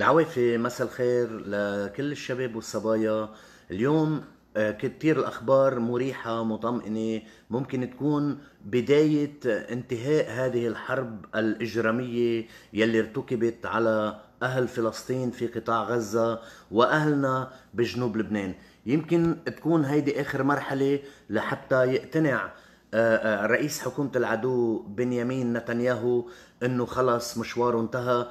العوافي مساء الخير لكل الشباب والصبايا اليوم آه، كتير الأخبار مريحة مطمئنة ممكن تكون بداية انتهاء هذه الحرب الإجرامية يلي ارتكبت على أهل فلسطين في قطاع غزة وأهلنا بجنوب لبنان يمكن تكون هيدي آخر مرحلة لحتى يقتنع آه، آه، رئيس حكومة العدو بنيامين نتنياهو انه خلص مشواره انتهى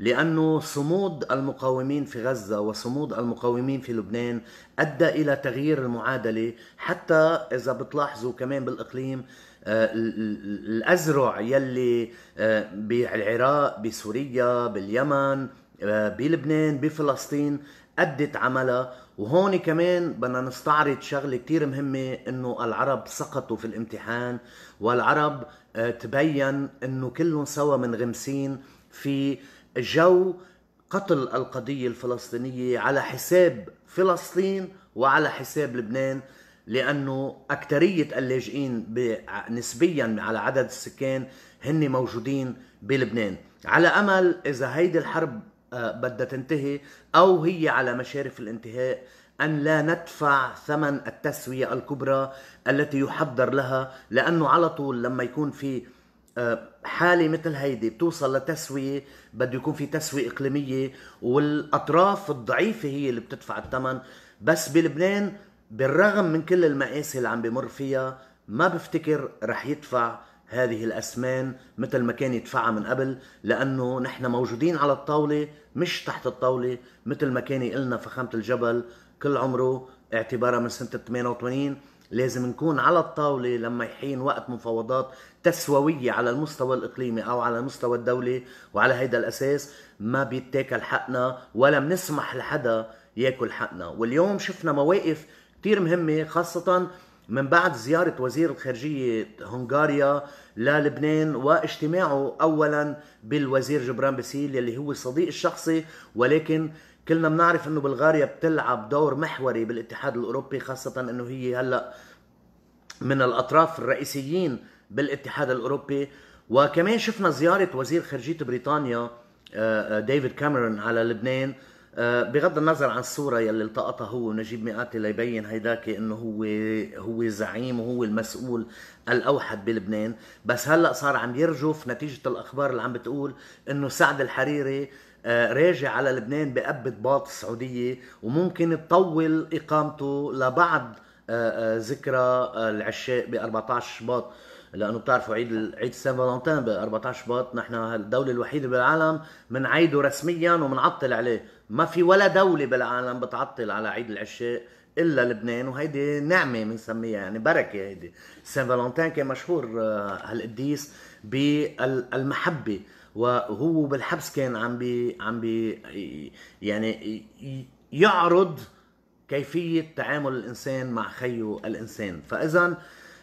لأنه صمود المقاومين في غزة وصمود المقاومين في لبنان أدى إلى تغيير المعادلة حتى إذا بتلاحظوا كمان بالإقليم آه، الأزرع يلي آه، بالعراق بسوريا باليمن آه، بلبنان بفلسطين أدت عملها وهون كمان بدنا نستعرض شغله كتير مهمه انه العرب سقطوا في الامتحان والعرب تبين انه كلهم سوا منغمسين في جو قتل القضية الفلسطينية على حساب فلسطين وعلى حساب لبنان لأنه أكترية اللاجئين نسبيا على عدد السكان هن موجودين بلبنان على أمل إذا هيدي الحرب آه، بدها تنتهي أو هي على مشارف الانتهاء أن لا ندفع ثمن التسوية الكبرى التي يحضر لها لأنه على طول لما يكون في آه، حاله مثل هيدي بتوصل لتسويه بده يكون في تسويه اقليميه والاطراف الضعيفه هي اللي بتدفع الثمن بس بلبنان بالرغم من كل المآسي اللي عم بمر فيها ما بفتكر رح يدفع هذه الأسمان مثل ما كان يدفعها من قبل لأنه نحن موجودين على الطاولة مش تحت الطاولة مثل ما كان يقلنا فخامة الجبل كل عمره اعتبارا من سنة 88 لازم نكون على الطاولة لما يحين وقت مفاوضات تسوية على المستوى الإقليمي أو على المستوى الدولي وعلى هيدا الأساس ما بيتاكل حقنا ولا بنسمح لحدا ياكل حقنا واليوم شفنا مواقف كتير مهمة خاصة من بعد زيارة وزير الخارجية هنغاريا للبنان واجتماعه أولا بالوزير جبران باسيل يلي هو الصديق الشخصي ولكن كلنا بنعرف انه بلغاريا بتلعب دور محوري بالاتحاد الاوروبي خاصه انه هي هلا من الاطراف الرئيسيين بالاتحاد الاوروبي وكمان شفنا زياره وزير خارجيه بريطانيا آه، آه، ديفيد كاميرون على لبنان آه، بغض النظر عن الصوره يلي التقطها هو ونجيب مئاتي ليبين هيداك انه هو هو زعيم وهو المسؤول الاوحد بلبنان بس هلا صار عم يرجف نتيجه الاخبار اللي عم بتقول انه سعد الحريري آه، راجع على لبنان بأب باط السعودية وممكن تطول إقامته لبعد آه، آه، ذكرى العشاء ب 14 شباط لانه بتعرفوا عيد عيد سان فالنتين ب 14 شباط نحن الدوله الوحيده بالعالم بنعيده رسميا وبنعطل عليه ما في ولا دوله بالعالم بتعطل على عيد العشاء الا لبنان وهيدي نعمه بنسميها يعني بركه هيدي سان فالنتين كان مشهور هالقديس بالمحبه وهو بالحبس كان عم بي عم بي يعني يعرض كيفيه تعامل الانسان مع خيه الانسان فاذا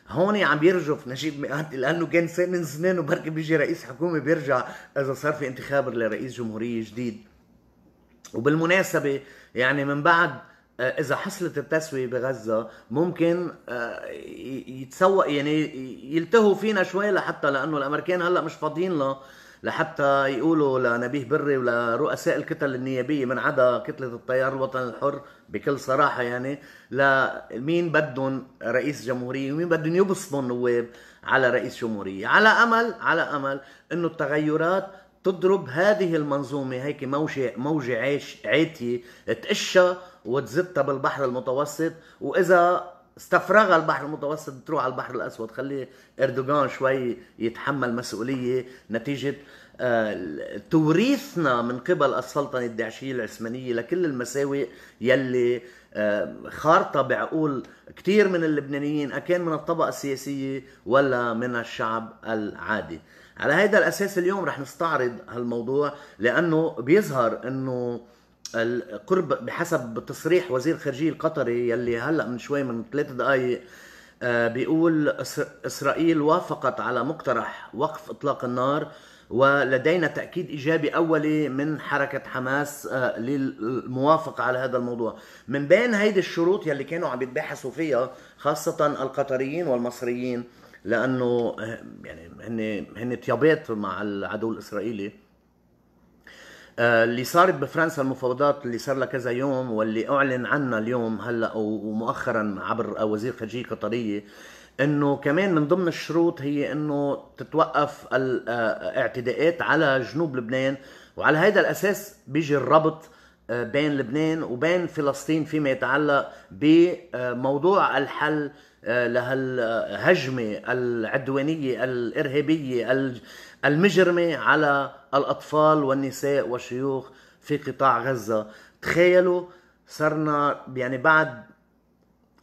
هون عم بيرجف نجيب مئاتي لانه كان سنة من سنين وبركي بيجي رئيس حكومه بيرجع اذا صار في انتخاب لرئيس جمهوريه جديد وبالمناسبه يعني من بعد آه، اذا حصلت التسويه بغزه ممكن آه، يتسوق يعني يلتهوا فينا شوي لحتى لانه الامريكان هلا مش فاضيين له لحتى يقولوا لنبيه بري ولرؤساء الكتل النيابيه من عدا كتله التيار الوطني الحر بكل صراحه يعني لمين بدهم رئيس جمهوريه ومين بدهم يبسطوا النواب على رئيس جمهوريه على امل على امل انه التغيرات تضرب هذه المنظومة هيك موجة موجة عيش عاتية تقشها وتزتها بالبحر المتوسط وإذا استفرغ البحر المتوسط تروح على البحر الاسود خلي اردوغان شوي يتحمل مسؤوليه نتيجه آه، توريثنا من قبل السلطنه الداعشيه العثمانيه لكل المساوئ يلي آه، خارطه بعقول كثير من اللبنانيين اكان من الطبقه السياسيه ولا من الشعب العادي على هذا الاساس اليوم رح نستعرض هالموضوع لانه بيظهر انه القرب بحسب تصريح وزير الخارجيه القطري يلي هلا من شوي من ثلاث دقائق آه، بيقول اسرائيل وافقت على مقترح وقف اطلاق النار ولدينا تاكيد ايجابي اولي من حركه حماس آه، للموافقه على هذا الموضوع من بين هيدي الشروط يلي كانوا عم يتباحثوا فيها خاصه القطريين والمصريين لانه آه، يعني هن هن مع العدو الاسرائيلي آه، اللي صارت بفرنسا المفاوضات اللي صار لها كذا يوم واللي اعلن عنها اليوم هلا ومؤخرا عبر وزير خارجيه قطريه انه كمان من ضمن الشروط هي انه تتوقف الاعتداءات آه، على جنوب لبنان وعلى هذا الاساس بيجي الربط بين لبنان وبين فلسطين فيما يتعلق بموضوع الحل آه، لهالهجمة العدوانية الإرهابية المجرمة على الأطفال والنساء والشيوخ في قطاع غزة تخيلوا صرنا يعني بعد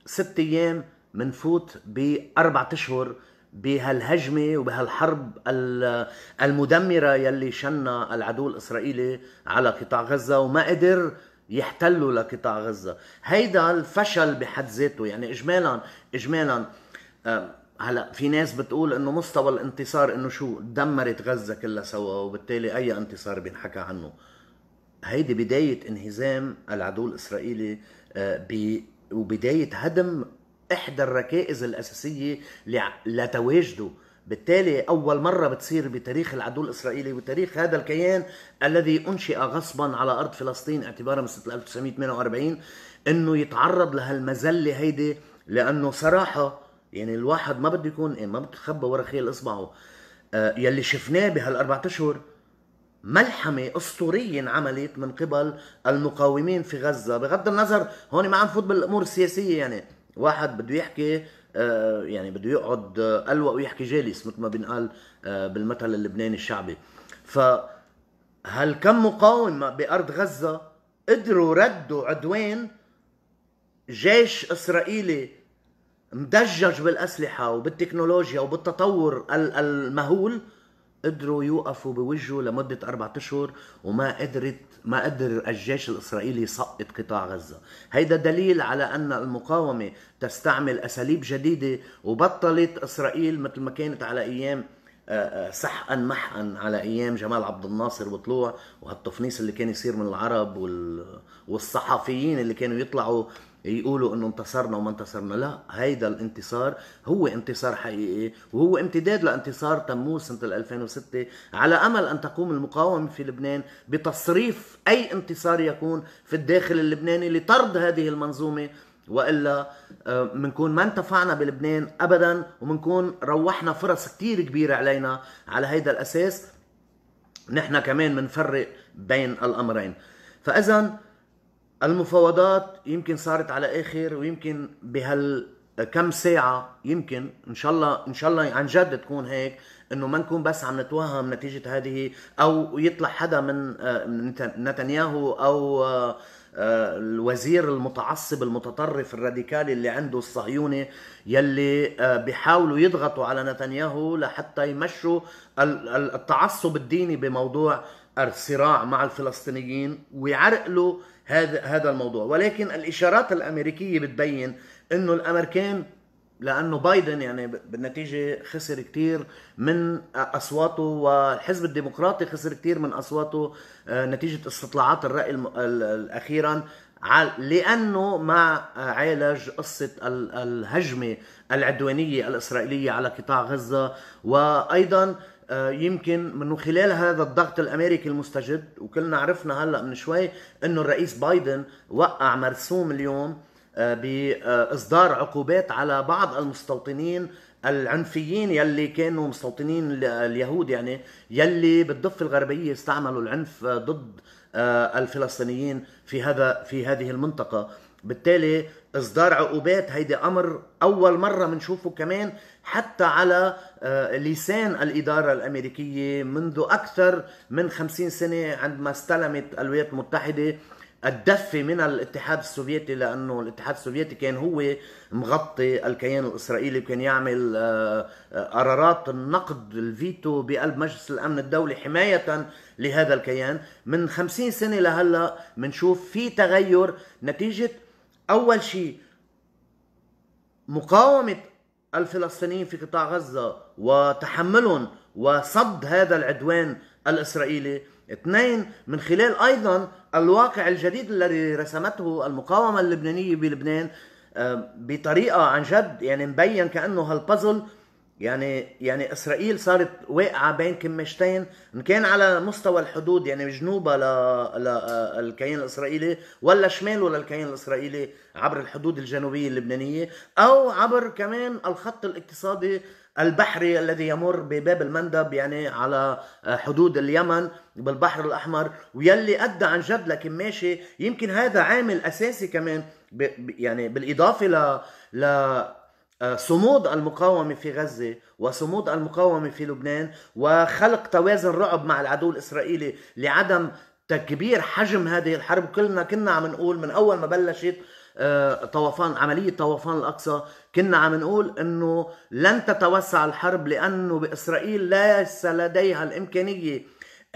ست أيام منفوت بأربعة أشهر بهالهجمة وبهالحرب المدمرة يلي شن العدو الإسرائيلي على قطاع غزة وما قدر يحتلوا لقطاع غزة هيدا الفشل بحد ذاته يعني إجمالا إجمالا آه، هلا في ناس بتقول انه مستوى الانتصار انه شو دمرت غزه كلها سوا وبالتالي اي انتصار بينحكى عنه هيدي بدايه انهزام العدو الاسرائيلي آه، وبدايه هدم إحدى الركائز الأساسية لتواجده بالتالي أول مرة بتصير بتاريخ العدو الإسرائيلي وتاريخ هذا الكيان الذي أنشئ غصبا على أرض فلسطين اعتبارا من سنة 1948 أنه يتعرض لهالمذلة هيدي لأنه صراحة يعني الواحد ما بده يكون إيه، ما بتخبى ورا خيل إصبعه آه، يلي شفناه بهالأربعة أشهر ملحمة أسطورية انعملت من قبل المقاومين في غزة بغض النظر هون ما عم فوت بالأمور السياسية يعني واحد بده يحكي آه، يعني بده يقعد ألوق آه، ويحكي جالس مثل ما بنقال آه، بالمثل اللبناني الشعبي ف هل كم مقاومة بأرض غزة قدروا ردوا عدوان جيش إسرائيلي مدجج بالأسلحة وبالتكنولوجيا وبالتطور المهول قدروا يوقفوا بوجهه لمدة أربعة أشهر وما قدرت ما قدر الجيش الإسرائيلي يسقط قطاع غزة هيدا دليل على أن المقاومة تستعمل أساليب جديدة وبطلت إسرائيل مثل ما كانت على أيام آه، آه، سحقا محقا على ايام جمال عبد الناصر وطلوع وهالتفنيص اللي كان يصير من العرب وال... والصحفيين اللي كانوا يطلعوا يقولوا انه انتصرنا وما انتصرنا لا هيدا الانتصار هو انتصار حقيقي وهو امتداد لانتصار تموز سنة 2006 على امل ان تقوم المقاومة في لبنان بتصريف اي انتصار يكون في الداخل اللبناني لطرد هذه المنظومة والا بنكون آه، ما انتفعنا بلبنان ابدا وبنكون روحنا فرص كتير كبيره علينا على هيدا الاساس نحن كمان بنفرق بين الامرين فاذا المفاوضات يمكن صارت على اخر ويمكن بهال كم ساعة يمكن ان شاء الله ان شاء الله عن جد تكون هيك انه ما نكون بس عم نتوهم نتيجة هذه او يطلع حدا من آه، نتنياهو او آه، آه، الوزير المتعصب المتطرف الراديكالي اللي عنده الصهيوني يلي بيحاولوا يضغطوا على نتنياهو لحتى يمشوا التعصب الديني بموضوع الصراع مع الفلسطينيين ويعرقلوا هذا هذا الموضوع ولكن الاشارات الامريكيه بتبين انه الامريكان لانه بايدن يعني بالنتيجه خسر كثير من اصواته والحزب الديمقراطي خسر كثير من اصواته آه، نتيجه استطلاعات الراي الاخيرا لانه ما عالج قصه الهجمه العدوانيه الاسرائيليه على قطاع غزه وايضا آه، يمكن من خلال هذا الضغط الامريكي المستجد وكلنا عرفنا هلا من شوي انه الرئيس بايدن وقع مرسوم اليوم آه، باصدار عقوبات على بعض المستوطنين العنفيين يلي كانوا مستوطنين اليهود يعني يلي بالضفه الغربيه استعملوا العنف ضد آه، الفلسطينيين في هذا في هذه المنطقه بالتالي اصدار عقوبات هيدي امر اول مره بنشوفه كمان حتى على آه، لسان الإدارة الأمريكية منذ أكثر من خمسين سنة عندما استلمت الولايات المتحدة الدفة من الاتحاد السوفيتي لأنه الاتحاد السوفيتي كان هو مغطي الكيان الإسرائيلي وكان يعمل آه، آه، قرارات النقد الفيتو بقلب مجلس الأمن الدولي حماية لهذا الكيان من خمسين سنة لهلأ منشوف في تغير نتيجة أول شيء مقاومة الفلسطينيين في قطاع غزة وتحملهم وصد هذا العدوان الإسرائيلي اثنين من خلال أيضا الواقع الجديد الذي رسمته المقاومة اللبنانية بلبنان آه، بطريقة عن جد يعني مبين كأنه هالبازل يعني يعني اسرائيل صارت واقعه بين كمشتين ان كان على مستوى الحدود يعني جنوبها للكيان الاسرائيلي ولا شماله للكيان الاسرائيلي عبر الحدود الجنوبيه اللبنانيه او عبر كمان الخط الاقتصادي البحري الذي يمر بباب المندب يعني على آه، حدود اليمن بالبحر الاحمر ويلي ادى عن جد لكن ماشي يمكن هذا عامل اساسي كمان يعني بالاضافه ل ل آه، صمود المقاومة في غزة وصمود المقاومة في لبنان وخلق توازن رعب مع العدو الإسرائيلي لعدم تكبير حجم هذه الحرب كلنا كنا عم نقول من أول ما بلشت آه، طوفان عملية طوفان الأقصى كنا عم نقول أنه لن تتوسع الحرب لأنه بإسرائيل ليس لديها الإمكانية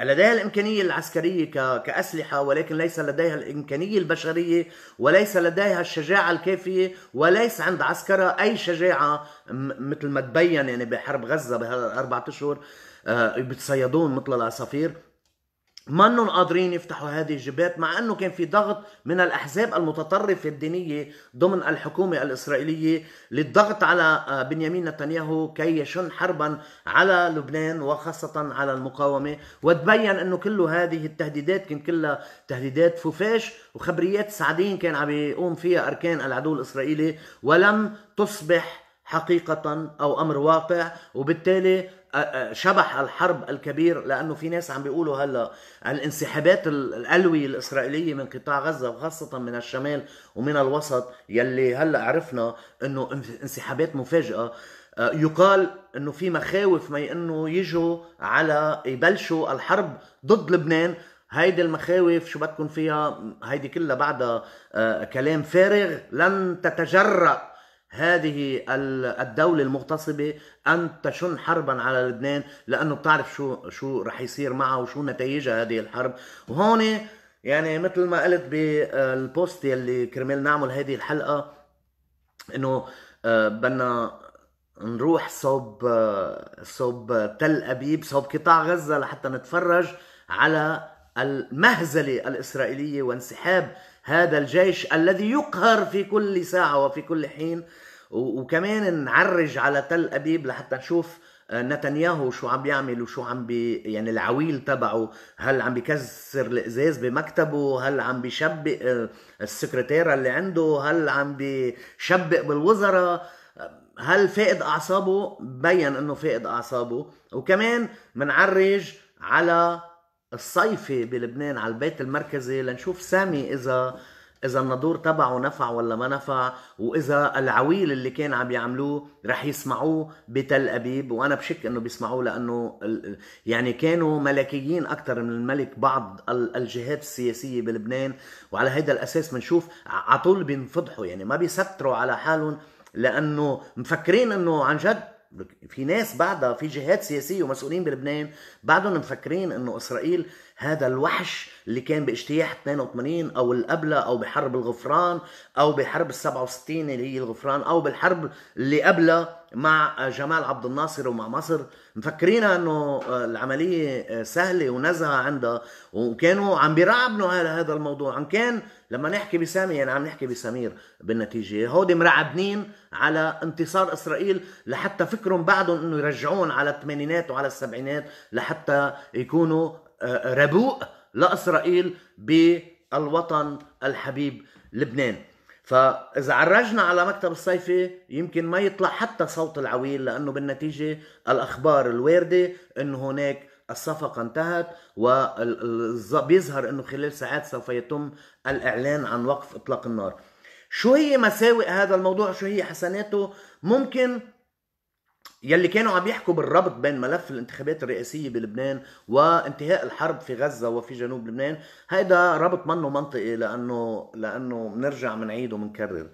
لديها الامكانيه العسكريه كاسلحه ولكن ليس لديها الامكانيه البشريه وليس لديها الشجاعه الكافيه وليس عند عسكرها اي شجاعه مثل ما تبين يعني بحرب غزه بهال اربع اشهر آه، بتصيدون مثل العصافير منهم قادرين يفتحوا هذه الجبهات مع انه كان في ضغط من الاحزاب المتطرفه الدينيه ضمن الحكومه الاسرائيليه للضغط على آه، بنيامين نتنياهو كي يشن حربا على لبنان وخاصه على المقاومه وتبين انه كل هذه التهديدات كان كلها تهديدات فوفاش وخبريات سعدين كان عم يقوم فيها اركان العدو الاسرائيلي ولم تصبح حقيقة أو أمر واقع وبالتالي شبح الحرب الكبير لانه في ناس عم بيقولوا هلا الانسحابات الالوي الاسرائيليه من قطاع غزه وخاصه من الشمال ومن الوسط يلي هلا عرفنا انه انسحابات مفاجئه يقال انه في مخاوف ما انه يجوا على يبلشوا الحرب ضد لبنان هيدي المخاوف شو بدكم فيها هيدي كلها بعدها كلام فارغ لن تتجرأ هذه الدولة المغتصبة أن تشن حربا على لبنان لأنه بتعرف شو شو رح يصير معها وشو نتائجها هذه الحرب وهون يعني مثل ما قلت بالبوست يلي كرمال نعمل هذه الحلقة إنه آه، بدنا نروح صوب آه، صوب تل أبيب صوب قطاع غزة لحتى نتفرج على المهزلة الإسرائيلية وانسحاب هذا الجيش الذي يقهر في كل ساعة وفي كل حين وكمان نعرج على تل أبيب لحتى نشوف آه، نتنياهو شو عم بيعمل وشو عم بي يعني العويل تبعه هل عم بكسر الازاز بمكتبه هل عم بيشبق آه، السكرتيره اللي عنده هل عم بيشبق بالوزراء هل فاقد اعصابه بين انه فاقد اعصابه وكمان منعرج على الصيفي بلبنان على البيت المركزي لنشوف سامي اذا اذا النادور تبعه نفع ولا ما نفع واذا العويل اللي كان عم يعملوه رح يسمعوه بتل ابيب وانا بشك انه بيسمعوه لانه يعني كانوا ملكيين اكثر من الملك بعض الجهات السياسيه بلبنان وعلى هذا الاساس بنشوف على طول بينفضحوا يعني ما بيستروا على حالهم لانه مفكرين انه عن جد في ناس بعدها في جهات سياسيه ومسؤولين بلبنان بعدهم مفكرين انه اسرائيل هذا الوحش اللي كان باجتياح 82 او اللي قبلها او بحرب الغفران او بحرب ال 67 اللي هي الغفران او بالحرب اللي قبلها مع جمال عبد الناصر ومع مصر مفكرينها انه آه، العمليه آه، سهله ونزهه عندها وكانوا عم بيرعبنوا على هذا الموضوع ان كان لما نحكي بسامي يعني عم نحكي بسمير بالنتيجه هودي مرعبنين على انتصار اسرائيل لحتى فكرهم بعدهم انه يرجعون على الثمانينات وعلى السبعينات لحتى يكونوا آه، آه، ربوء لاسرائيل بالوطن الحبيب لبنان فاذا عرجنا على مكتب الصيفي يمكن ما يطلع حتى صوت العويل لانه بالنتيجه الاخبار الوارده انه هناك الصفقة انتهت وبيظهر انه خلال ساعات سوف يتم الاعلان عن وقف اطلاق النار شو هي مساوئ هذا الموضوع شو هي حسناته ممكن يلي كانوا عم يحكوا بالربط بين ملف الانتخابات الرئاسية بلبنان وانتهاء الحرب في غزة وفي جنوب لبنان هيدا ربط منه منطقي لأنه لأنه بنرجع بنعيد وبنكرر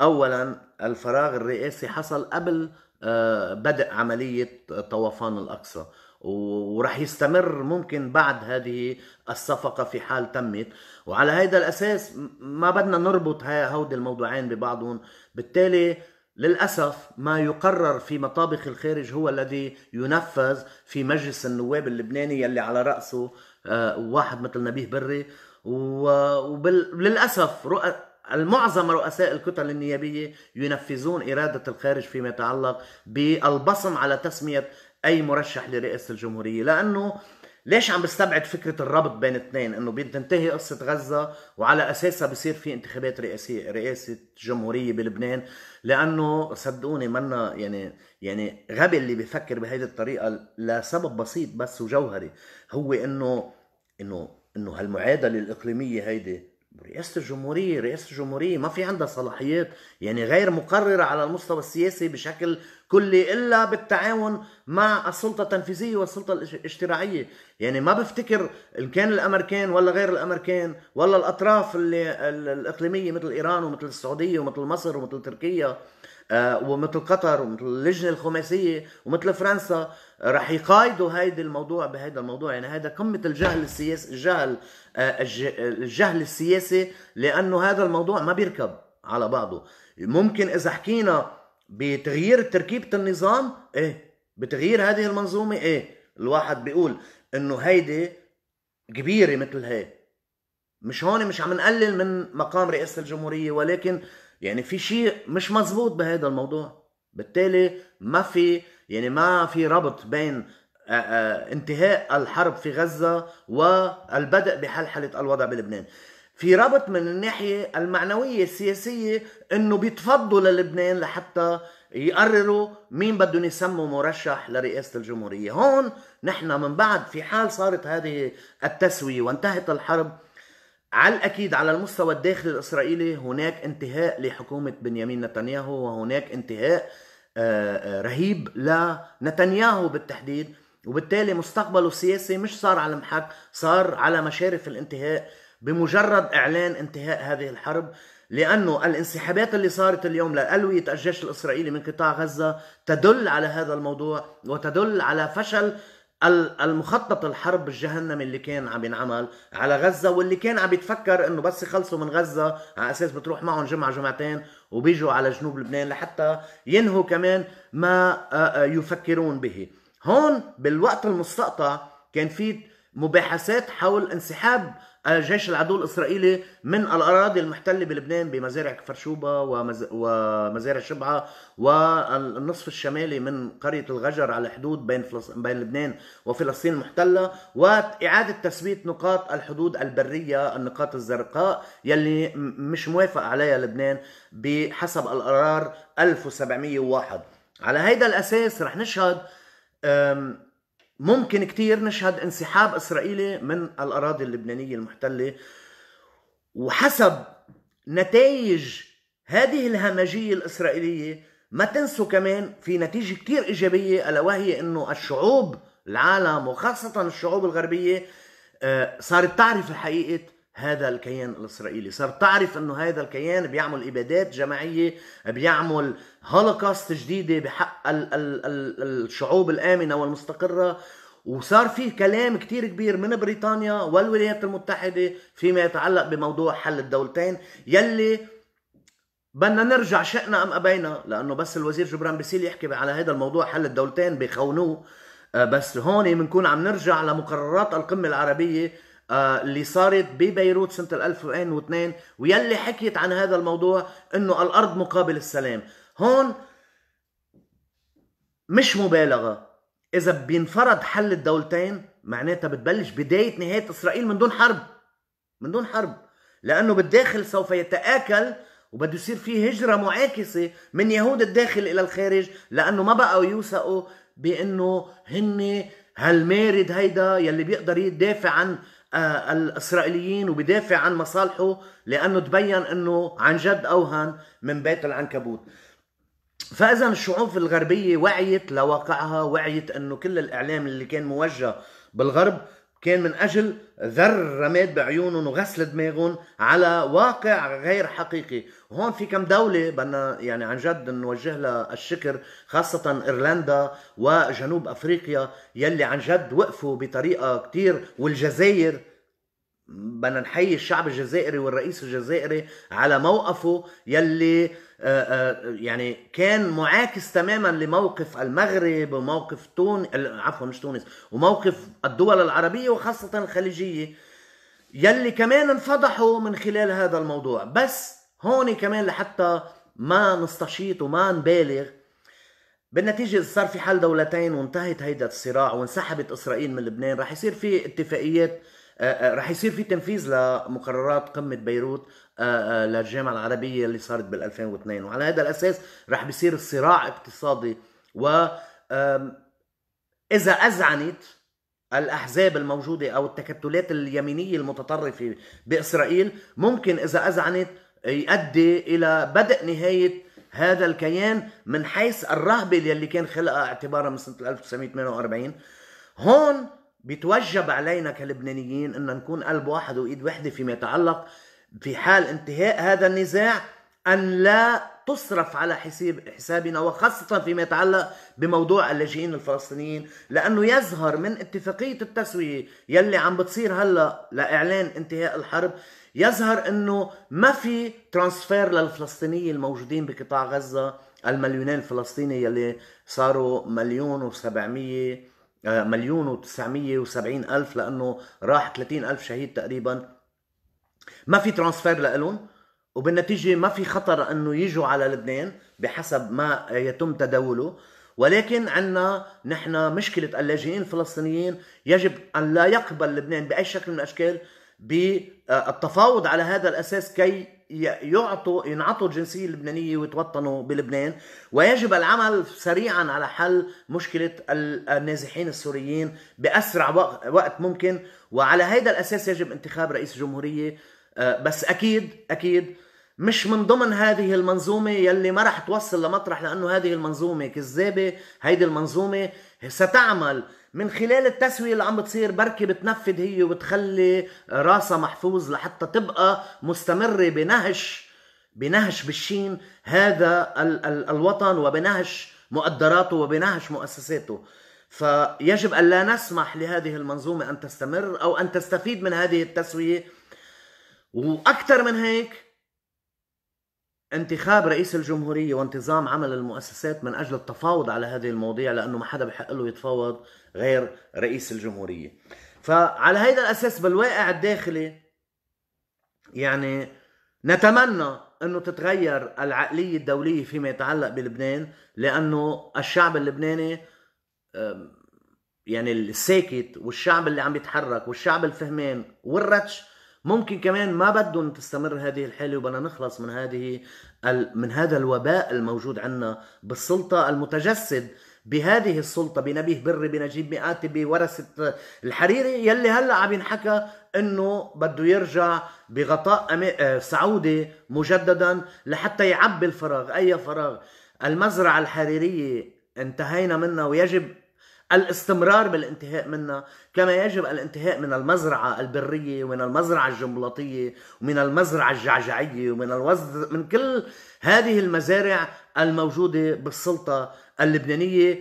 أولا الفراغ الرئاسي حصل قبل آه، بدء عملية طوفان الأقصى وراح يستمر ممكن بعد هذه الصفقة في حال تمت وعلى هذا الأساس ما بدنا نربط هودي الموضوعين ببعضهم بالتالي للأسف ما يقرر في مطابخ الخارج هو الذي ينفذ في مجلس النواب اللبناني يلي على رأسه آه، واحد مثل نبيه بري وللأسف رؤى المعظم رؤساء الكتل النيابية ينفذون إرادة الخارج فيما يتعلق بالبصم على تسمية اي مرشح لرئاسه الجمهوريه لانه ليش عم بستبعد فكرة الربط بين اثنين انه بتنتهي قصة غزة وعلى اساسها بصير في انتخابات رئاسية رئاسة جمهورية بلبنان لانه صدقوني منا يعني يعني غبي اللي بيفكر بهيدي الطريقة لسبب بسيط بس وجوهري هو انه انه انه هالمعادلة الاقليمية هيدي رئاسة الجمهورية رئاسة الجمهورية ما في عندها صلاحيات يعني غير مقررة على المستوى السياسي بشكل كلي إلا بالتعاون مع السلطة التنفيذية والسلطة الاشتراعية يعني ما بفتكر إن كان الأمريكان ولا غير الأمريكان ولا الأطراف اللي الإقليمية مثل إيران ومثل السعودية ومثل مصر ومثل تركيا آه، ومثل قطر ومثل اللجنه الخماسيه ومثل فرنسا آه، رح يقايدوا هيدا الموضوع بهيدا الموضوع يعني هذا قمه الجهل السياسي آه، الجهل الجهل السياسي لانه هذا الموضوع ما بيركب على بعضه ممكن اذا حكينا بتغيير تركيبه النظام ايه بتغيير هذه المنظومه ايه الواحد بيقول انه هيدي كبيره مثل هي مش هون مش عم نقلل من مقام رئاسه الجمهوريه ولكن يعني في شيء مش مزبوط بهذا الموضوع بالتالي ما في يعني ما في ربط بين آه، آه، انتهاء الحرب في غزة والبدء بحلحلة الوضع بلبنان في ربط من الناحية المعنوية السياسية انه بيتفضوا للبنان لحتى يقرروا مين بدهم يسموا مرشح لرئاسة الجمهورية هون نحن من بعد في حال صارت هذه التسوية وانتهت الحرب على الأكيد على المستوى الداخلي الإسرائيلي هناك انتهاء لحكومة بنيامين نتنياهو وهناك انتهاء آه، آه، رهيب لنتنياهو بالتحديد وبالتالي مستقبله السياسي مش صار على المحك صار على مشارف الانتهاء بمجرد إعلان انتهاء هذه الحرب لأنه الانسحابات اللي صارت اليوم لألوية الجيش الإسرائيلي من قطاع غزة تدل على هذا الموضوع وتدل على فشل المخطط الحرب الجهنمي اللي كان عم ينعمل على غزة واللي كان عم يتفكر انه بس يخلصوا من غزة على اساس بتروح معهم جمعة جمعتين وبيجوا على جنوب لبنان لحتى ينهوا كمان ما آه، آه، يفكرون به هون بالوقت المستقطع كان في مباحثات حول انسحاب جيش العدو الاسرائيلي من الاراضي المحتله بلبنان بمزارع كفرشوبه ومز... ومزارع شبعه والنصف الشمالي من قريه الغجر على الحدود بين فلس... بين لبنان وفلسطين المحتله واعاده تثبيت نقاط الحدود البريه النقاط الزرقاء يلي مش موافق عليها لبنان بحسب القرار 1701 على هيدا الاساس رح نشهد ممكن كتير نشهد انسحاب إسرائيلي من الأراضي اللبنانية المحتلة وحسب نتائج هذه الهمجية الإسرائيلية ما تنسوا كمان في نتيجة كتير إيجابية ألا وهي أنه الشعوب العالم وخاصة الشعوب الغربية آه، صارت تعرف حقيقة هذا الكيان الاسرائيلي صرت تعرف انه هذا الكيان بيعمل ابادات جماعيه بيعمل هولوكاست جديده بحق ال ال ال الشعوب الامنه والمستقره وصار في كلام كتير كبير من بريطانيا والولايات المتحدة فيما يتعلق بموضوع حل الدولتين يلي بدنا نرجع شئنا أم أبينا لأنه بس الوزير جبران بيسيل يحكي على هذا الموضوع حل الدولتين بخونوه آه، بس هون بنكون عم نرجع لمقررات القمة العربية آه، اللي صارت ببيروت سنة 2002 ويلي حكيت عن هذا الموضوع انه الارض مقابل السلام هون مش مبالغة اذا بينفرض حل الدولتين معناتها بتبلش بداية نهاية اسرائيل من دون حرب من دون حرب لانه بالداخل سوف يتآكل وبده يصير في هجرة معاكسة من يهود الداخل الى الخارج لانه ما بقوا يوثقوا بانه هن هالمارد هيدا يلي بيقدر يدافع عن آه، الاسرائيليين وبدافع عن مصالحه لانه تبين انه عن جد اوهن من بيت العنكبوت فاذا الشعوب الغربيه وعيت لواقعها وعيت انه كل الاعلام اللي كان موجه بالغرب كان من أجل ذر رماد بعيونهم وغسل دماغهم على واقع غير حقيقي وهون في كم دولة بدنا يعني عن جد نوجه لها الشكر خاصة إيرلندا وجنوب أفريقيا يلي عن جد وقفوا بطريقة كتير والجزائر بدنا نحيي الشعب الجزائري والرئيس الجزائري على موقفه يلي آه، آه، يعني كان معاكس تماما لموقف المغرب وموقف تونس عفوا مش تونس وموقف الدول العربيه وخاصه الخليجيه يلي كمان انفضحوا من خلال هذا الموضوع بس هون كمان لحتى ما نستشيط وما نبالغ بالنتيجة إذا صار في حل دولتين وانتهت هيدا الصراع وانسحبت إسرائيل من لبنان رح يصير في اتفاقيات آه، آه، رح يصير في تنفيذ لمقررات قمه بيروت آه، للجامعه العربيه اللي صارت بال 2002 وعلى هذا الاساس رح بيصير الصراع اقتصادي و اذا اذعنت الاحزاب الموجوده او التكتلات اليمينيه المتطرفه باسرائيل ممكن اذا اذعنت يؤدي الى بدء نهايه هذا الكيان من حيث الرهبه اللي كان خلقها اعتبارا من سنه 1948 هون بيتوجب علينا كلبنانيين ان نكون قلب واحد وايد وحده فيما يتعلق في حال انتهاء هذا النزاع ان لا تصرف على حساب حسابنا وخاصة فيما يتعلق بموضوع اللاجئين الفلسطينيين لأنه يظهر من اتفاقية التسوية يلي عم بتصير هلا لإعلان انتهاء الحرب يظهر أنه ما في ترانسفير للفلسطينيين الموجودين بقطاع غزة المليونين الفلسطيني يلي صاروا مليون وسبعمية مليون و970 ألف لأنه راح 30 ألف شهيد تقريبا ما في ترانسفير لهم وبالنتيجة ما في خطر أنه يجوا على لبنان بحسب ما يتم تداوله ولكن عندنا نحن مشكلة اللاجئين الفلسطينيين يجب أن لا يقبل لبنان بأي شكل من الأشكال بالتفاوض على هذا الأساس كي يعطوا ينعطوا الجنسية اللبنانية ويتوطنوا بلبنان ويجب العمل سريعا على حل مشكلة النازحين السوريين بأسرع وقت ممكن وعلى هذا الأساس يجب انتخاب رئيس جمهورية آه، بس أكيد أكيد مش من ضمن هذه المنظومة يلي ما رح توصل لمطرح لأنه هذه المنظومة كذابة هيدي المنظومة ستعمل من خلال التسوية اللي عم بتصير بركي بتنفذ هي وبتخلي راسها محفوظ لحتى تبقى مستمرة بنهش بنهش بالشين هذا ال- ال- الوطن وبنهش مقدراته وبنهش مؤسساته فيجب أن لا نسمح لهذه المنظومة أن تستمر أو أن تستفيد من هذه التسوية وأكثر من هيك انتخاب رئيس الجمهورية وانتظام عمل المؤسسات من أجل التفاوض على هذه المواضيع لأنه ما حدا بحق له يتفاوض غير رئيس الجمهورية فعلى هذا الأساس بالواقع الداخلي يعني نتمنى أنه تتغير العقلية الدولية فيما يتعلق بلبنان لأنه الشعب اللبناني يعني الساكت والشعب اللي عم يتحرك والشعب الفهمان والرتش ممكن كمان ما بدهم تستمر هذه الحاله وبدنا نخلص من هذه من هذا الوباء الموجود عنا بالسلطه المتجسد بهذه السلطة بنبيه بري بنجيب مئاتي بورثة الحريري يلي هلا عم ينحكى انه بده يرجع بغطاء آه، سعودي مجددا لحتى يعبي الفراغ اي فراغ المزرعة الحريرية انتهينا منها ويجب الاستمرار بالانتهاء منها كما يجب الانتهاء من المزرعة البرية ومن المزرعة الجملطية ومن المزرعة الجعجعية ومن الوزر من كل هذه المزارع الموجودة بالسلطة اللبنانية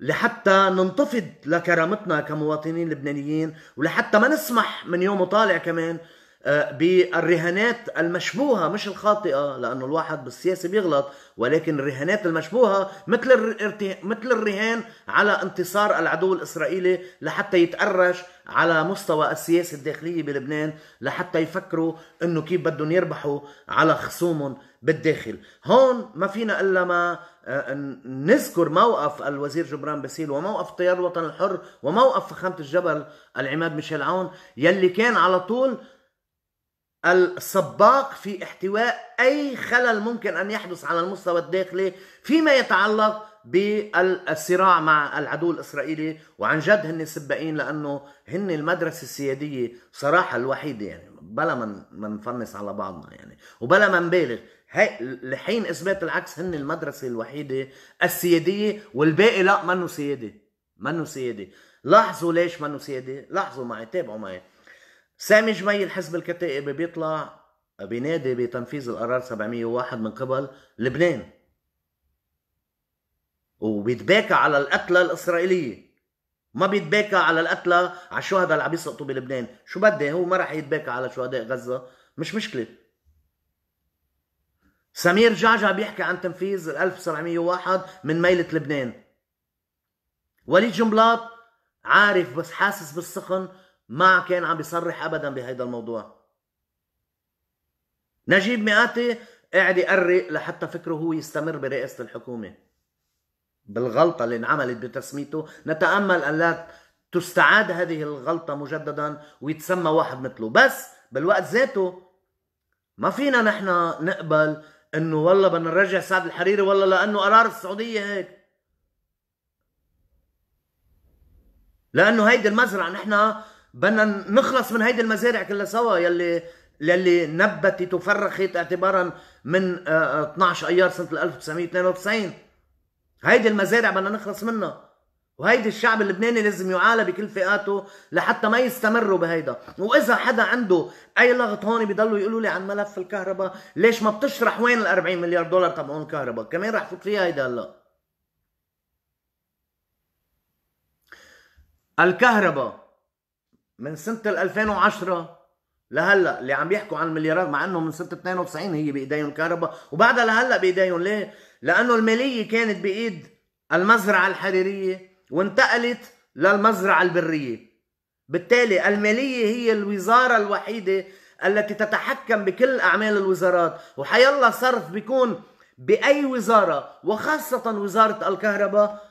لحتى ننتفض لكرامتنا كمواطنين لبنانيين ولحتى ما نسمح من يوم وطالع كمان بالرهانات المشبوهة مش الخاطئة لأنه الواحد بالسياسة بيغلط ولكن الرهانات المشبوهة مثل مثل الرهان على انتصار العدو الإسرائيلي لحتى يتقرش على مستوى السياسة الداخلية بلبنان لحتى يفكروا إنه كيف بدهم يربحوا على خصومهم بالداخل هون ما فينا إلا ما آه، نذكر موقف الوزير جبران باسيل وموقف التيار الوطني الحر وموقف فخامة الجبل العماد ميشيل عون يلي كان على طول السباق في احتواء أي خلل ممكن أن يحدث على المستوى الداخلي فيما يتعلق بالصراع مع العدو الإسرائيلي وعن جد هن سباقين لأنه هن المدرسة السيادية صراحة الوحيدة يعني بلا ما نفنس على بعضنا يعني وبلا ما نبالغ هي لحين اثبات العكس هن المدرسه الوحيده السياديه والباقي لا منه سياده منه سياده لاحظوا ليش منه سياده لاحظوا معي تابعوا معي سامي جمي الحزب الكتائب بيطلع بينادي بتنفيذ القرار 701 من قبل لبنان وبيتباكى على القتلى الإسرائيلية ما بيتباكى على القتلى على الشهداء اللي عم يسقطوا بلبنان شو بدي هو ما راح يتباكى على شهداء غزة مش مشكلة سمير جعجع بيحكي عن تنفيذ ال 1701 من ميلة لبنان وليد جنبلاط عارف بس حاسس بالسخن ما كان عم بيصرح ابدا بهذا الموضوع نجيب مئاتي قاعد يقرق لحتى فكره هو يستمر برئاسه الحكومه بالغلطه اللي انعملت بتسميته نتامل ان لا تستعاد هذه الغلطه مجددا ويتسمى واحد مثله بس بالوقت ذاته ما فينا نحن نقبل انه والله بدنا نرجع سعد الحريري والله لانه قرار السعوديه هيك لانه هيدي المزرعه نحن بدنا نخلص من هيدي المزارع كلها سوا يلي يلي نبتت وفرخت اعتبارا من 12 آه، آه، ايار سنه 1992 هيدي المزارع بدنا نخلص منها وهيدي الشعب اللبناني لازم يعالى بكل فئاته لحتى ما يستمروا بهيدا واذا حدا عنده اي لغط هون بيضلوا يقولوا لي عن ملف الكهرباء ليش ما بتشرح وين ال 40 مليار دولار تبعون كهرباء كمان رح فوت فيها هيدا هلا الكهرباء من سنه 2010 لهلا اللي عم يحكوا عن المليارات مع انه من سنه 92 هي بايديهم كهرباء وبعدها لهلا بايديهم ليه؟ لانه الماليه كانت بايد المزرعه الحريريه وانتقلت للمزرعه البريه بالتالي الماليه هي الوزاره الوحيده التي تتحكم بكل اعمال الوزارات وحيالله صرف بيكون باي وزاره وخاصه وزاره الكهرباء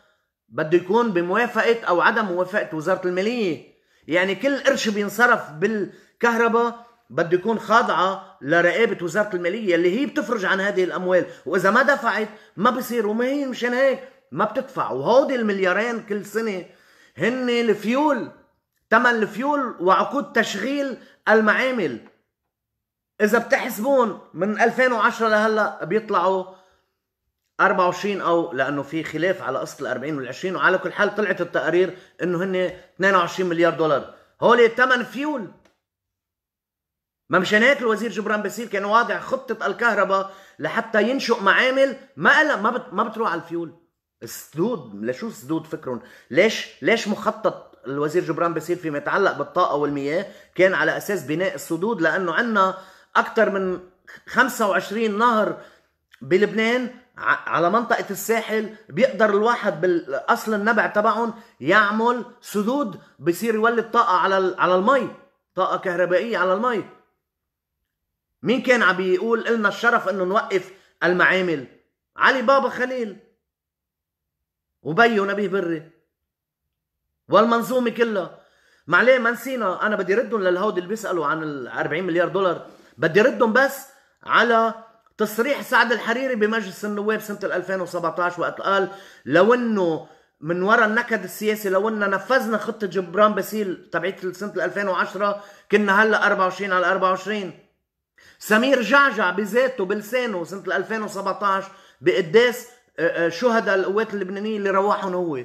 بده يكون بموافقه او عدم موافقه وزاره الماليه يعني كل قرش بينصرف بالكهرباء بده يكون خاضعة لرقابة وزارة المالية اللي هي بتفرج عن هذه الأموال وإذا ما دفعت ما بصير وما هي مشان هيك ما بتدفع وهودي المليارين كل سنة هن الفيول تمن الفيول وعقود تشغيل المعامل إذا بتحسبون من 2010 لهلا بيطلعوا 24 او لانه في خلاف على قصه ال40 وال20 وعلى كل حال طلعت التقارير انه هن 22 مليار دولار هول ثمن فيول ما مشان هيك الوزير جبران باسيل كان واضع خطه الكهرباء لحتى ينشئ معامل ما قال ما بت... ما بتروح على الفيول السدود لشو السدود فكرهم ليش ليش مخطط الوزير جبران باسيل فيما يتعلق بالطاقه والمياه كان على اساس بناء السدود لانه عندنا اكثر من 25 نهر بلبنان على منطقة الساحل بيقدر الواحد بالأصل النبع تبعهم يعمل سدود بصير يولد طاقة على على المي طاقة كهربائية على المي مين كان عم بيقول إلنا الشرف إنه نوقف المعامل علي بابا خليل وبيه نبيه بري والمنظومة كلها معليه ما نسينا أنا بدي ردهم للهود اللي بيسألوا عن ال 40 مليار دولار بدي ردهم بس على تصريح سعد الحريري بمجلس النواب سنة 2017 وقت قال لو انه من وراء النكد السياسي لو انه نفذنا خطة جبران باسيل تبعت سنة 2010 كنا هلا 24 على 24 سمير جعجع بذاته بلسانه سنة 2017 بقداس آه، آه، شهداء القوات اللبنانية اللي رواحهم هو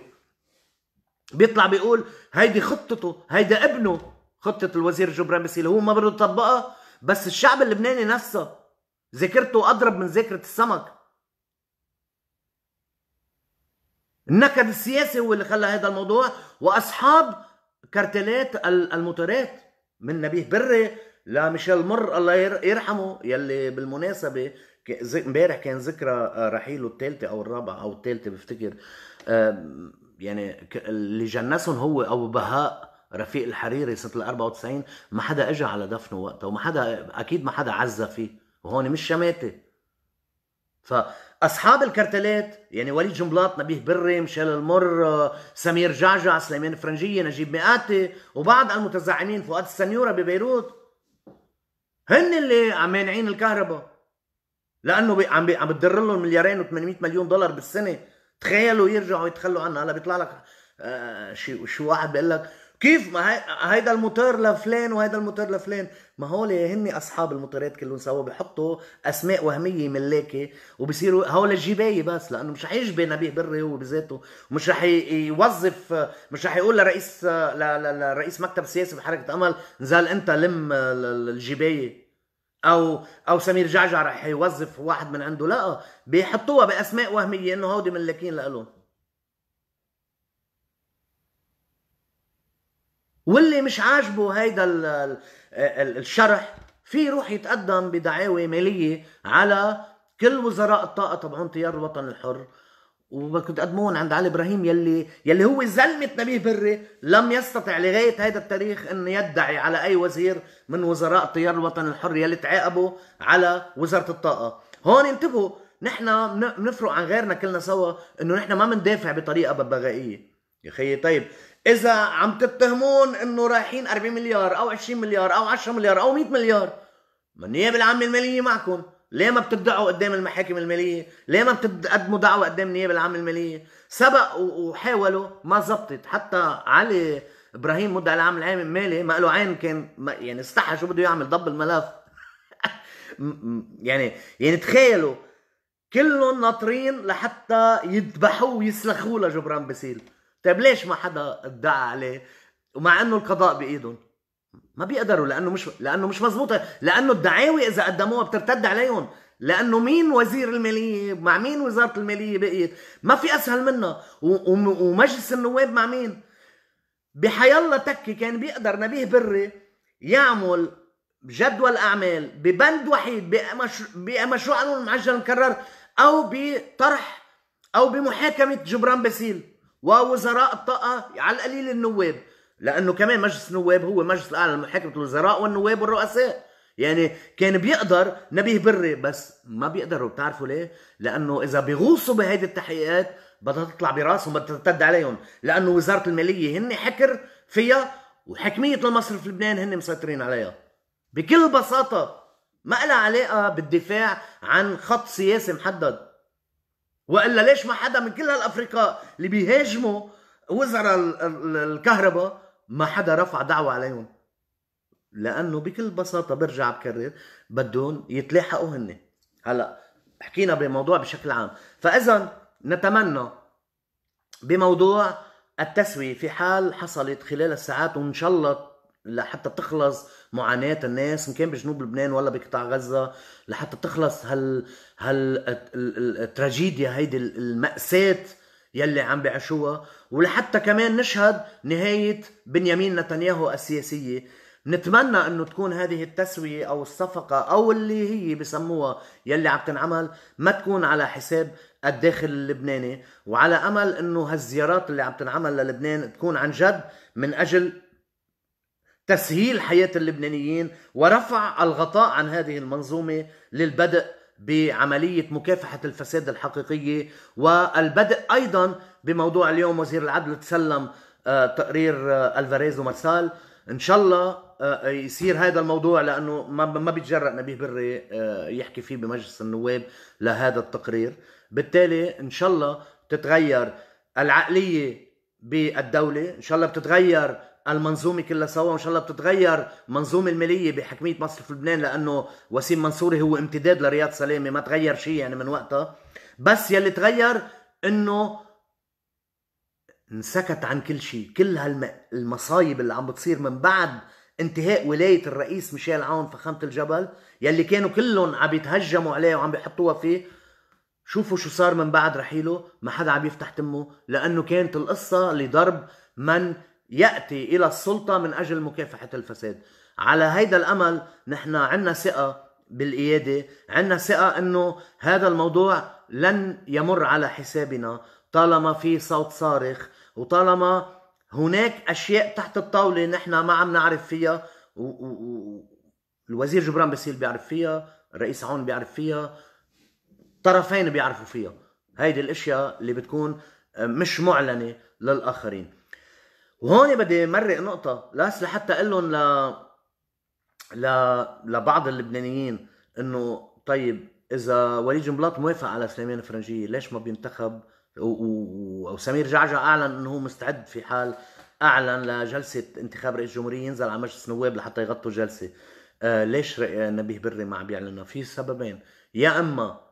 بيطلع بيقول هيدي خطته هيدا ابنه خطة الوزير جبران باسيل هو ما بده يطبقها بس الشعب اللبناني نفسه ذاكرته اضرب من ذاكره السمك النكد السياسي هو اللي خلى هذا الموضوع واصحاب كارتلات الموتورات من نبيه بري لميشيل مر الله يرحمه يلي بالمناسبه امبارح كان ذكرى آه، رحيله الثالثه او الرابعه او الثالثه بفتكر يعني اللي جنسهم هو ابو بهاء رفيق الحريري سنه ال 94 ما حدا اجى على دفنه وقتها وما حدا اكيد ما حدا عزى فيه وهون مش شماتة فأصحاب الكرتلات يعني وليد جنبلاط نبيه بري مشال المر سمير جعجع سليمان فرنجية نجيب مئاتي وبعض المتزعمين فؤاد السنيورة ببيروت هن اللي عم مانعين الكهرباء لانه بي عم بي عم بتضر لهم مليارين و800 مليون دولار بالسنه تخيلوا يرجعوا يتخلوا عنها هلا بيطلع لك آه شو واحد بيقول لك كيف ما هيدا الموتور لفلان وهيدا الموتور لفلان ما هول هن اصحاب الموتورات كلهم سوا بحطوا اسماء وهميه ملاكه وبصيروا هول الجبايه بس لانه مش رح يجبي نبيه بري هو بذاته ومش رح يوظف مش رح يقول لرئيس لرئيس مكتب سياسي بحركه امل نزال انت لم الجبايه او او سمير جعجع رح يوظف واحد من عنده لا بيحطوها باسماء وهميه انه هودي ملاكين لالهم واللي مش عاجبه هيدا الشرح في يروح يتقدم بدعاوى ماليه على كل وزراء الطاقه تبعون تيار الوطن الحر وكنت تقدمون عند علي ابراهيم يلي يلي هو زلمه نبيه بري لم يستطع لغايه هذا التاريخ ان يدعي على اي وزير من وزراء تيار الوطن الحر يلي تعاقبوا على وزاره الطاقه هون انتبهوا نحن بنفرق عن غيرنا كلنا سوا انه نحن ما بندافع بطريقه ببغائيه يا خيي طيب اذا عم تتهمون انه رايحين 40 مليار او 20 مليار او 10 مليار او 100 مليار ما النيابه العامه الماليه معكم ليه ما بتدعوا قدام المحاكم الماليه ليه ما بتقدموا دعوه قدام النيابه العامه الماليه سبق وحاولوا ما زبطت حتى علي ابراهيم مدعي العام العام المالي ما له عين كان يعني استحى شو بده يعمل ضب الملف يعني يعني تخيلوا كلهم ناطرين لحتى يذبحوه ويسلخوه لجبران باسيل طيب ليش ما حدا ادعى عليه ومع انه القضاء بايدهم ما بيقدروا لانه مش لانه مش مزبوطه لانه الدعاوي اذا قدموها بترتد عليهم لانه مين وزير الماليه مع مين وزاره الماليه بقيت ما في اسهل منها ومجلس النواب مع مين بحي الله تكي كان بيقدر نبيه بري يعمل جدول اعمال ببند وحيد بمشروع قانون معجل مكرر او بطرح او بمحاكمه جبران باسيل ووزراء الطاقه على القليل النواب لانه كمان مجلس النواب هو مجلس الاعلى لمحاكمه الوزراء والنواب والرؤساء يعني كان بيقدر نبيه بري بس ما بيقدروا بتعرفوا ليه؟ لانه اذا بيغوصوا بهيدي التحقيقات بدها تطلع براسهم بدها ترتد عليهم لانه وزاره الماليه هن حكر فيها وحكميه المصرف لبنان هن مسيطرين عليها بكل بساطه ما لها علاقه بالدفاع عن خط سياسي محدد والا ليش ما حدا من كل هالافرقاء اللي بيهاجموا وزراء الكهرباء ما حدا رفع دعوه عليهم لانه بكل بساطه برجع بكرر بدهم يتلاحقوا هن هلا حكينا بموضوع بشكل عام فاذا نتمنى بموضوع التسوية في حال حصلت خلال الساعات وإن شاء الله لحتى تخلص معاناه الناس ان كان بجنوب لبنان ولا بقطاع غزه لحتى تخلص هال هال التراجيديا هيدي الماساه يلي عم بيعيشوها ولحتى كمان نشهد نهايه بنيامين نتنياهو السياسيه نتمنى انه تكون هذه التسوية او الصفقة او اللي هي بسموها يلي عم تنعمل ما تكون على حساب الداخل اللبناني وعلى امل انه هالزيارات اللي عم تنعمل للبنان تكون عن جد من اجل تسهيل حياة اللبنانيين ورفع الغطاء عن هذه المنظومة للبدء بعملية مكافحة الفساد الحقيقية والبدء أيضا بموضوع اليوم وزير العدل تسلم آه، تقرير آه، الفاريز ومرسال ان شاء الله آه، يصير هذا الموضوع لانه ما ما بيتجرأ نبيه بري يحكي فيه بمجلس النواب لهذا التقرير بالتالي ان شاء الله بتتغير العقليه بالدوله ان شاء الله بتتغير المنظومه كلها سوا وان شاء الله بتتغير منظومه الماليه بحكميه مصرف لبنان لانه وسيم منصوري هو امتداد لرياض سلامه ما تغير شيء يعني من وقتها بس يلي تغير انه انسكت عن كل شيء كل هالمصايب اللي عم بتصير من بعد انتهاء ولاية الرئيس ميشيل عون فخامة الجبل يلي كانوا كلهم عم يتهجموا عليه وعم بيحطوها فيه شوفوا شو صار من بعد رحيله ما حدا عم يفتح تمه لانه كانت القصة لضرب من يأتي إلى السلطة من أجل مكافحة الفساد على هيدا الأمل نحن عنا ثقة بالإيادة عنا ثقة أنه هذا الموضوع لن يمر على حسابنا طالما في صوت صارخ وطالما هناك أشياء تحت الطاولة نحن ما عم نعرف فيها و... الوزير جبران باسيل بيعرف فيها الرئيس عون بيعرف فيها طرفين بيعرفوا فيها هيدي الاشياء اللي بتكون مش معلنه للاخرين وهون بدي مرق نقطة لاس لحتى اقول لهم ل ل لبعض اللبنانيين انه طيب اذا وليد جنبلاط موافق على سليمان فرنجية ليش ما بينتخب وسمير جعجع اعلن انه هو مستعد في حال اعلن لجلسه انتخاب رئيس الجمهوريه ينزل على مجلس النواب لحتى يغطوا جلسه آه ليش نبيه بري ما عم بيعلنها في سببين يا اما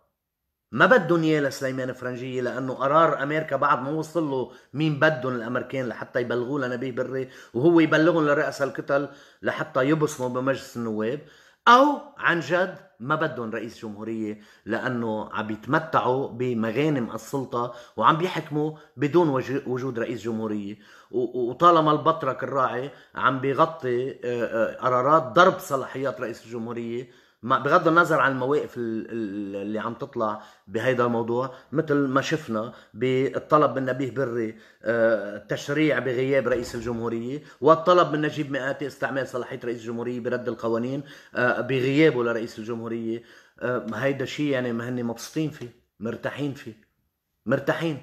ما بدهم اياه لسليمان فرنجية لأنه قرار أمريكا بعد ما وصل له مين بدهم الأمريكان لحتى يبلغوه لنبيه بري وهو يبلغهم لرئاسة الكتل لحتى يبصموا بمجلس النواب أو عن جد ما بدهم رئيس جمهورية لأنه عم يتمتعوا بمغانم السلطة وعم بيحكموا بدون وجود رئيس جمهورية وطالما البطرك الراعي عم بيغطي آه، آه، قرارات ضرب صلاحيات رئيس الجمهورية بغض النظر عن المواقف اللي عم تطلع بهيدا الموضوع مثل ما شفنا بالطلب من نبيه بري التشريع آه، بغياب رئيس الجمهورية والطلب من نجيب مئاتي استعمال صلاحية رئيس الجمهورية برد القوانين آه، بغيابه لرئيس الجمهورية آه، هيدا شيء يعني ما هن مبسوطين فيه مرتاحين فيه مرتاحين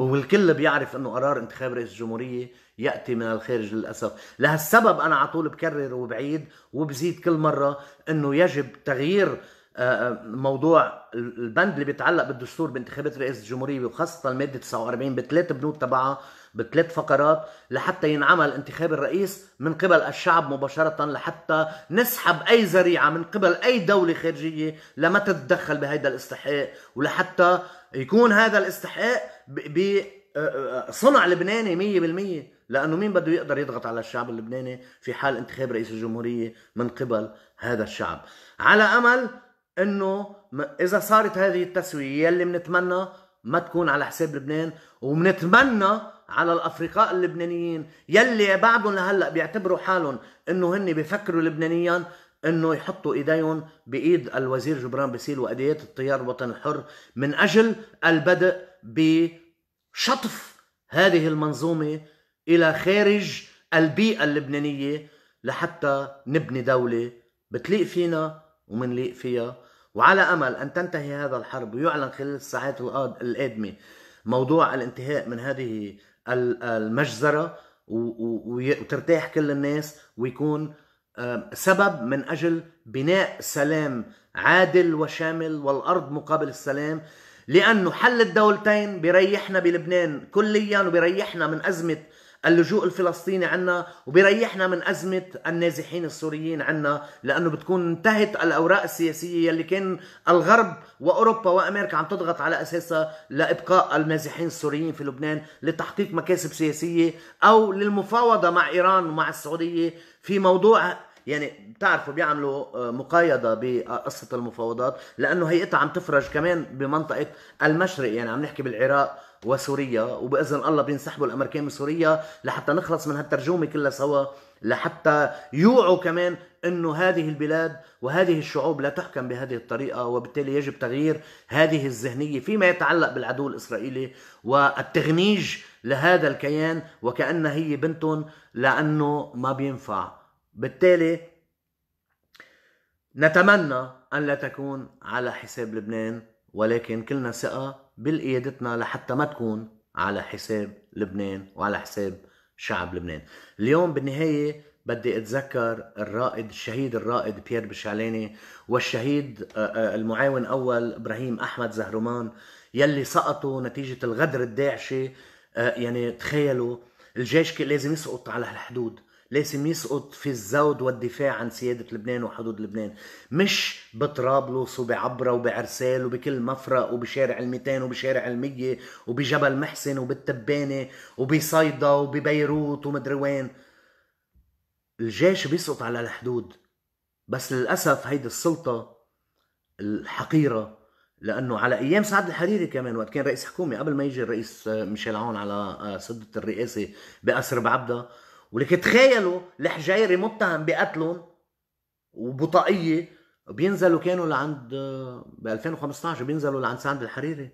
والكل بيعرف انه قرار انتخاب رئيس الجمهوريه ياتي من الخارج للاسف، لهالسبب انا على طول بكرر وبعيد وبزيد كل مره انه يجب تغيير آه، آه، موضوع البند اللي بيتعلق بالدستور بانتخابات رئيس الجمهوريه وخاصه الماده 49 بثلاث بنود تبعها بثلاث فقرات لحتى ينعمل انتخاب الرئيس من قبل الشعب مباشرة لحتى نسحب أي ذريعة من قبل أي دولة خارجية لما تتدخل بهذا الاستحقاق ولحتى يكون هذا الاستحقاق بصنع لبناني 100% لانه مين بده يقدر يضغط على الشعب اللبناني في حال انتخاب رئيس الجمهوريه من قبل هذا الشعب على امل انه اذا صارت هذه التسويه يلي بنتمنى ما تكون على حساب لبنان وبنتمنى على الافرقاء اللبنانيين يلي بعدهم لهلا بيعتبروا حالهم انه هن بيفكروا لبنانيا انه يحطوا ايديهم بايد الوزير جبران بسيل واديات التيار الوطني الحر من اجل البدء ب شطف هذه المنظومة إلى خارج البيئة اللبنانية لحتى نبني دولة بتليق فينا ومنليق فيها وعلى أمل أن تنتهي هذا الحرب ويعلن خلال الساعات القادمة موضوع الانتهاء من هذه المجزرة وترتاح كل الناس ويكون آه، سبب من أجل بناء سلام عادل وشامل والأرض مقابل السلام لأنه حل الدولتين بيريحنا بلبنان كليا وبيريحنا من أزمة اللجوء الفلسطيني عنا وبيريحنا من أزمة النازحين السوريين عنا لأنه بتكون انتهت الأوراق السياسية يلي كان الغرب وأوروبا وأمريكا عم تضغط على أساسها لإبقاء النازحين السوريين في لبنان لتحقيق مكاسب سياسية أو للمفاوضة مع إيران ومع السعودية في موضوع يعني بتعرفوا بيعملوا آه، مقايضه بقصه المفاوضات لانه هيئتها عم تفرج كمان بمنطقه المشرق يعني عم نحكي بالعراق وسوريا وباذن الله بينسحبوا الامريكان من سوريا لحتى نخلص من هالترجومه كلها سوا لحتى يوعوا كمان انه هذه البلاد وهذه الشعوب لا تحكم بهذه الطريقه وبالتالي يجب تغيير هذه الذهنيه فيما يتعلق بالعدو الاسرائيلي والتغنيج لهذا الكيان وكأنها هي بنتهم لانه ما بينفع بالتالي نتمنى أن لا تكون على حساب لبنان ولكن كلنا ثقة بالقيادتنا لحتى ما تكون على حساب لبنان وعلى حساب شعب لبنان اليوم بالنهاية بدي اتذكر الرائد الشهيد الرائد بيير بشعلاني والشهيد آه، آه، المعاون اول ابراهيم احمد زهرمان يلي سقطوا نتيجه الغدر الداعشي آه، يعني تخيلوا الجيش لازم يسقط على الحدود لازم يسقط في الزود والدفاع عن سيادة لبنان وحدود لبنان مش بطرابلس وبعبرة وبعرسال وبكل مفرق وبشارع ال200 وبشارع ال100 وبجبل محسن وبالتبانة وبصيدا وببيروت ومدري وين الجيش بيسقط على الحدود بس للأسف هيدي السلطة الحقيرة لانه على ايام سعد الحريري كمان وقت كان رئيس حكومه قبل ما يجي الرئيس آه، ميشيل عون على سده آه، الرئاسه بقصر بعبده ولك تخيلوا الحجيري متهم بقتلهم وبطاقيه بينزلوا كانوا لعند ب 2015 بينزلوا لعند سعد الحريري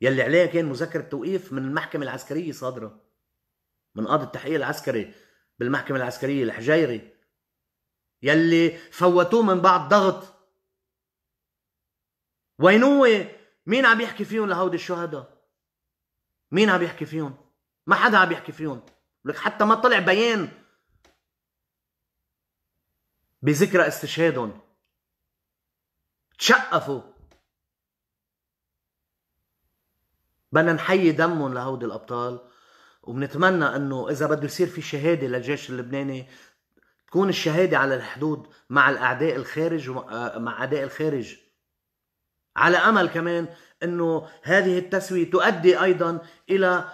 يلي عليه كان مذكرة توقيف من المحكمة العسكرية صادرة من قاضي التحقيق العسكري بالمحكمة العسكرية الحجيري يلي فوتوه من بعد ضغط وين هو مين عم يحكي فيهم لهودي الشهداء مين عم يحكي فيهم ما حدا عم يحكي فيهم لك حتى ما طلع بيان بذكرى استشهادهم تشقفوا بدنا نحيي دمهم لهودي الابطال وبنتمنى انه اذا بده يصير في شهاده للجيش اللبناني تكون الشهاده على الحدود مع الاعداء الخارج آه، مع اعداء الخارج على امل كمان انه هذه التسويه تؤدي ايضا الى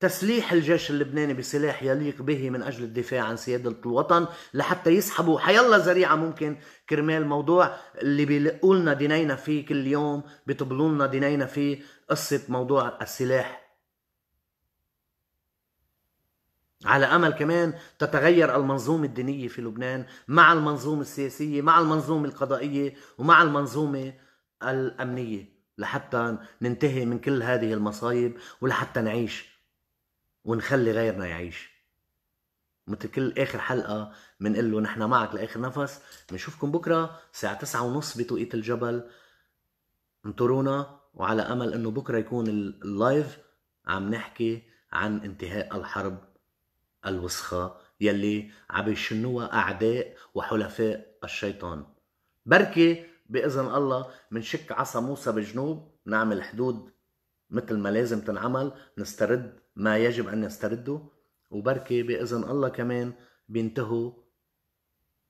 تسليح الجيش اللبناني بسلاح يليق به من اجل الدفاع عن سياده الوطن لحتى يسحبوا حيالله ذريعه ممكن كرمال موضوع اللي بيلقوا لنا دينينا فيه كل يوم بيطبلوا لنا دينينا فيه قصه موضوع السلاح على امل كمان تتغير المنظومه الدينيه في لبنان مع المنظومه السياسيه مع المنظومه القضائيه ومع المنظومه الامنيه لحتى ننتهي من كل هذه المصايب ولحتى نعيش ونخلي غيرنا يعيش مثل كل اخر حلقه بنقول له نحن معك لاخر نفس بنشوفكم بكره الساعه تسعة ونص بتوقيت الجبل انطرونا وعلى امل انه بكره يكون اللايف عم نحكي عن انتهاء الحرب الوسخه يلي عم يشنوها اعداء وحلفاء الشيطان بركي باذن الله منشك عصا موسى بجنوب نعمل حدود مثل ما لازم تنعمل نسترد ما يجب أن يستردوا وبركي بإذن الله كمان بينتهوا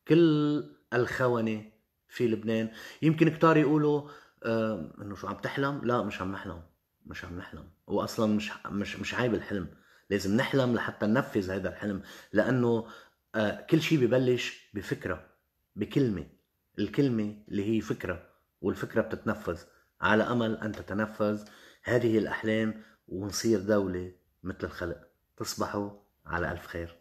كل الخونة في لبنان يمكن كتار يقولوا آه انه شو عم تحلم لا مش عم نحلم مش عم نحلم واصلا مش مش مش عيب الحلم لازم نحلم لحتى ننفذ هذا الحلم لانه آه كل شيء ببلش بفكره بكلمه الكلمه اللي هي فكره والفكره بتتنفذ على امل ان تتنفذ هذه الاحلام ونصير دوله مثل الخلق تصبحوا على ألف خير